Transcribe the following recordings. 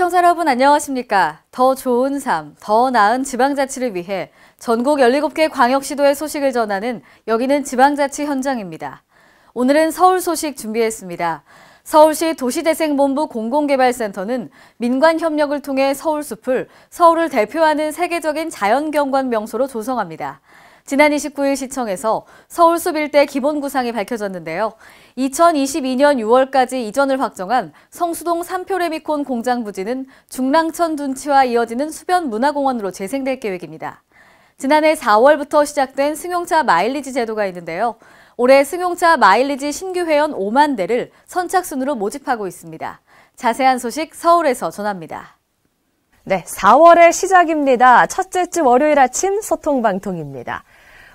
시청자 여러분 안녕하십니까? 더 좋은 삶, 더 나은 지방자치를 위해 전국 17개 광역시도의 소식을 전하는 여기는 지방자치 현장입니다. 오늘은 서울 소식 준비했습니다. 서울시 도시재생본부 공공개발센터는 민관협력을 통해 서울숲을 서울을 대표하는 세계적인 자연경관 명소로 조성합니다. 지난 29일 시청에서 서울숲 일대 기본구상이 밝혀졌는데요. 2022년 6월까지 이전을 확정한 성수동 삼표레미콘 공장 부지는 중랑천 둔치와 이어지는 수변문화공원으로 재생될 계획입니다. 지난해 4월부터 시작된 승용차 마일리지 제도가 있는데요. 올해 승용차 마일리지 신규 회원 5만 대를 선착순으로 모집하고 있습니다. 자세한 소식 서울에서 전합니다. 네, 4월의 시작입니다. 첫째 주 월요일 아침 소통방통입니다.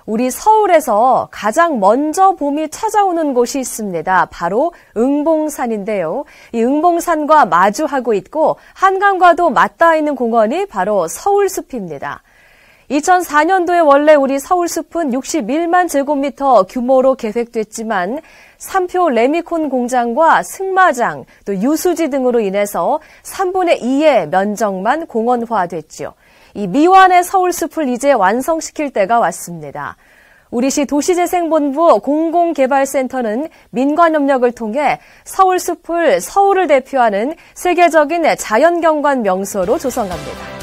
우리 서울에서 가장 먼저 봄이 찾아오는 곳이 있습니다. 바로 응봉산인데요. 이 응봉산과 마주하고 있고 한강과도 맞닿아 있는 공원이 바로 서울숲입니다. 2004년도에 원래 우리 서울숲은 61만 제곱미터 규모로 계획됐지만 삼표 레미콘 공장과 승마장, 또 유수지 등으로 인해서 3분의 2의 면적만 공원화됐죠이 미완의 서울숲을 이제 완성시킬 때가 왔습니다. 우리시 도시재생본부 공공개발센터는 민관협력을 통해 서울숲을 서울을 대표하는 세계적인 자연경관 명소로 조성합니다.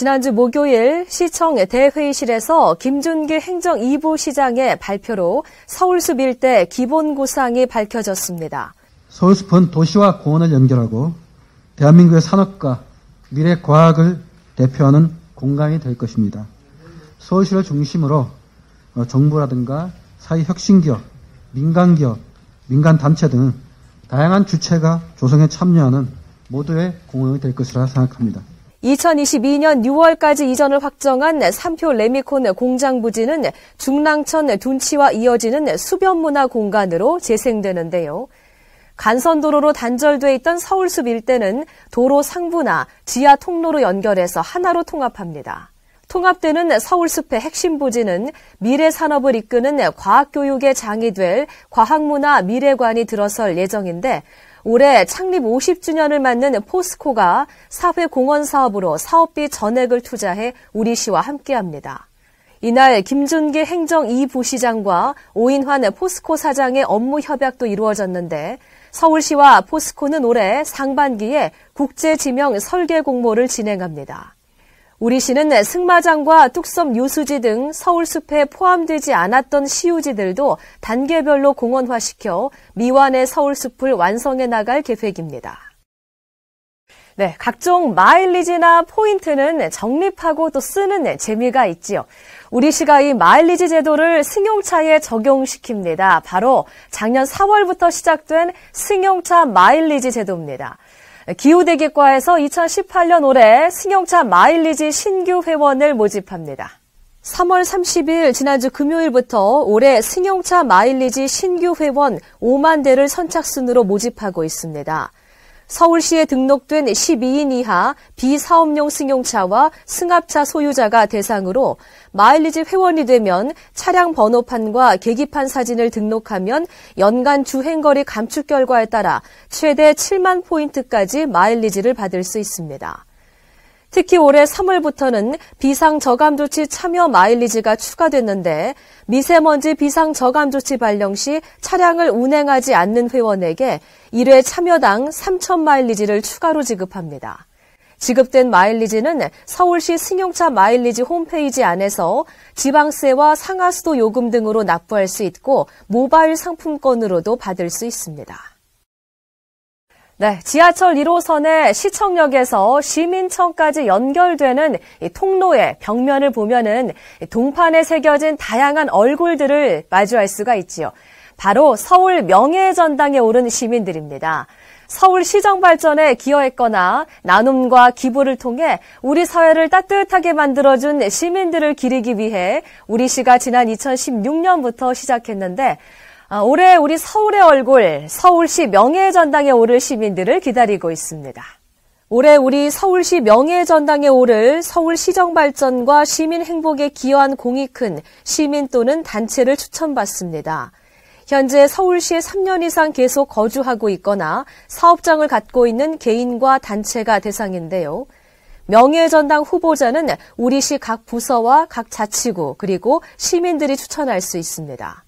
지난주 목요일 시청 대회의실에서 김준기 행정 2부 시장의 발표로 서울숲 일대 기본구상이 밝혀졌습니다. 서울숲은 도시와 공원을 연결하고 대한민국의 산업과 미래 과학을 대표하는 공간이 될 것입니다. 서울시를 중심으로 어, 정부라든가 사회혁신기업, 민간기업, 민간단체 등 다양한 주체가 조성에 참여하는 모두의 공헌이 될 것이라 생각합니다. 2022년 6월까지 이전을 확정한 삼표 레미콘 공장 부지는 중랑천 둔치와 이어지는 수변문화 공간으로 재생되는데요. 간선도로로 단절돼 있던 서울숲 일대는 도로 상부나 지하 통로로 연결해서 하나로 통합합니다. 통합되는 서울숲의 핵심 부지는 미래 산업을 이끄는 과학교육의 장이 될 과학문화 미래관이 들어설 예정인데 올해 창립 50주년을 맞는 포스코가 사회공헌 사업으로 사업비 전액을 투자해 우리시와 함께합니다. 이날 김준기 행정 2부시장과 오인환 포스코 사장의 업무 협약도 이루어졌는데 서울시와 포스코는 올해 상반기에 국제지명 설계 공모를 진행합니다. 우리시는 승마장과 뚝섬 요수지 등 서울숲에 포함되지 않았던 시유지들도 단계별로 공원화시켜 미완의 서울숲을 완성해 나갈 계획입니다. 네, 각종 마일리지나 포인트는 적립하고 또 쓰는 재미가 있지요. 우리시가 이 마일리지 제도를 승용차에 적용시킵니다. 바로 작년 4월부터 시작된 승용차 마일리지 제도입니다. 기후대기과에서 2018년 올해 승용차 마일리지 신규 회원을 모집합니다. 3월 30일 지난주 금요일부터 올해 승용차 마일리지 신규 회원 5만 대를 선착순으로 모집하고 있습니다. 서울시에 등록된 12인 이하 비사업용 승용차와 승합차 소유자가 대상으로 마일리지 회원이 되면 차량 번호판과 계기판 사진을 등록하면 연간 주행거리 감축 결과에 따라 최대 7만 포인트까지 마일리지를 받을 수 있습니다. 특히 올해 3월부터는 비상저감 조치 참여 마일리지가 추가됐는데 미세먼지 비상저감 조치 발령 시 차량을 운행하지 않는 회원에게 1회 참여당 3천 마일리지를 추가로 지급합니다. 지급된 마일리지는 서울시 승용차 마일리지 홈페이지 안에서 지방세와 상하수도 요금 등으로 납부할 수 있고 모바일 상품권으로도 받을 수 있습니다. 네, 지하철 1호선의 시청역에서 시민청까지 연결되는 통로의 벽면을 보면은 동판에 새겨진 다양한 얼굴들을 마주할 수가 있지요. 바로 서울 명예전당에 오른 시민들입니다. 서울 시정 발전에 기여했거나 나눔과 기부를 통해 우리 사회를 따뜻하게 만들어준 시민들을 기리기 위해 우리 시가 지난 2016년부터 시작했는데 아, 올해 우리 서울의 얼굴, 서울시 명예전당에 오를 시민들을 기다리고 있습니다. 올해 우리 서울시 명예전당에 오를 서울시정 발전과 시민 행복에 기여한 공이 큰 시민 또는 단체를 추천받습니다. 현재 서울시에 3년 이상 계속 거주하고 있거나 사업장을 갖고 있는 개인과 단체가 대상인데요. 명예전당 후보자는 우리 시 각 부서와 각 자치구 그리고 시민들이 추천할 수 있습니다.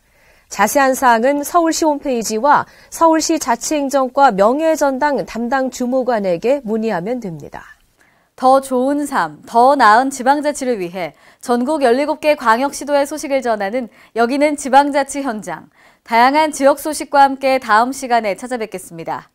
자세한 사항은 서울시 홈페이지와 서울시 자치행정과 명예전당 담당 주무관에게 문의하면 됩니다. 더 좋은 삶, 더 나은 지방자치를 위해 전국 17개 광역시도의 소식을 전하는 여기는 지방자치 현장. 다양한 지역 소식과 함께 다음 시간에 찾아뵙겠습니다.